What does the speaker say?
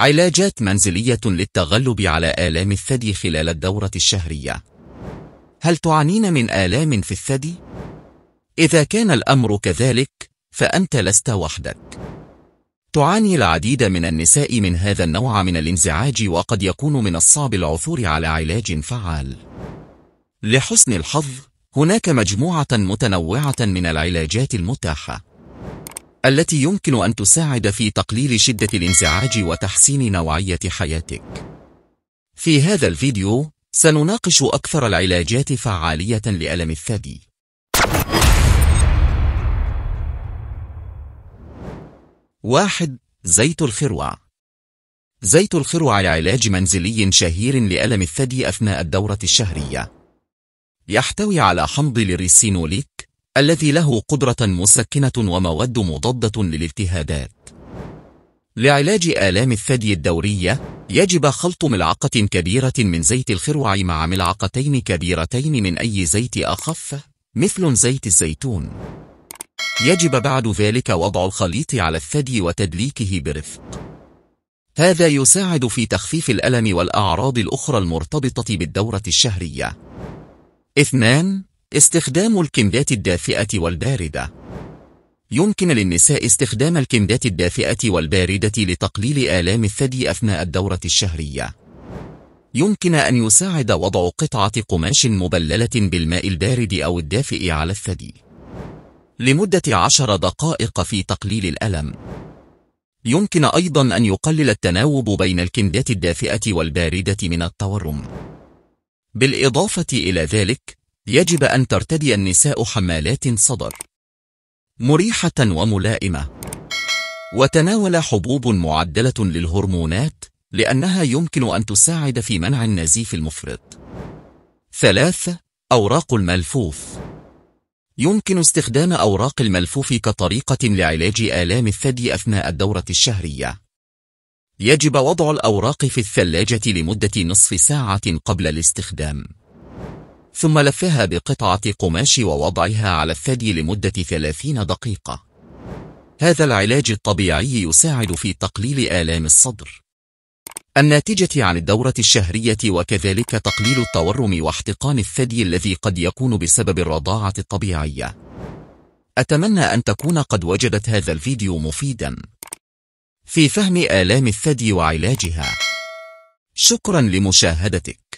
علاجات منزلية للتغلب على آلام الثدي خلال الدورة الشهرية هل تعانين من آلام في الثدي؟ إذا كان الأمر كذلك فأنت لست وحدك تعاني العديد من النساء من هذا النوع من الانزعاج وقد يكون من الصعب العثور على علاج فعال لحسن الحظ هناك مجموعة متنوعة من العلاجات المتاحة التي يمكن أن تساعد في تقليل شدة الانزعاج وتحسين نوعية حياتك. في هذا الفيديو سنناقش أكثر العلاجات فعالية لألم الثدي. واحد زيت الخروع زيت الخروع لعلاج منزلي شهير لألم الثدي أثناء الدورة الشهرية. يحتوي على حمض للريسينوليك الذي له قدرة مسكنة ومواد مضادة للالتهابات لعلاج آلام الثدي الدورية يجب خلط ملعقة كبيرة من زيت الخروع مع ملعقتين كبيرتين من أي زيت أخف مثل زيت الزيتون يجب بعد ذلك وضع الخليط على الثدي وتدليكه برفق هذا يساعد في تخفيف الألم والأعراض الأخرى المرتبطة بالدورة الشهرية اثنان استخدام الكمدات الدافئة والباردة يمكن للنساء استخدام الكمدات الدافئة والباردة لتقليل آلام الثدي أثناء الدورة الشهرية يمكن أن يساعد وضع قطعة قماش مبللة بالماء البارد أو الدافئ على الثدي لمدة عشر دقائق في تقليل الألم يمكن أيضا أن يقلل التناوب بين الكمدات الدافئة والباردة من التورم بالإضافة إلى ذلك يجب أن ترتدي النساء حمالات صدر مريحة وملائمة وتناول حبوب معدلة للهرمونات لأنها يمكن أن تساعد في منع النزيف المفرط ثلاثة أوراق الملفوف يمكن استخدام أوراق الملفوف كطريقة لعلاج آلام الثدي أثناء الدورة الشهرية يجب وضع الأوراق في الثلاجة لمدة نصف ساعة قبل الاستخدام ثم لفها بقطعة قماش ووضعها على الثدي لمدة 30 دقيقة هذا العلاج الطبيعي يساعد في تقليل آلام الصدر الناتجة عن الدورة الشهرية وكذلك تقليل التورم واحتقان الثدي الذي قد يكون بسبب الرضاعة الطبيعية أتمنى أن تكون قد وجدت هذا الفيديو مفيدا في فهم آلام الثدي وعلاجها شكرا لمشاهدتك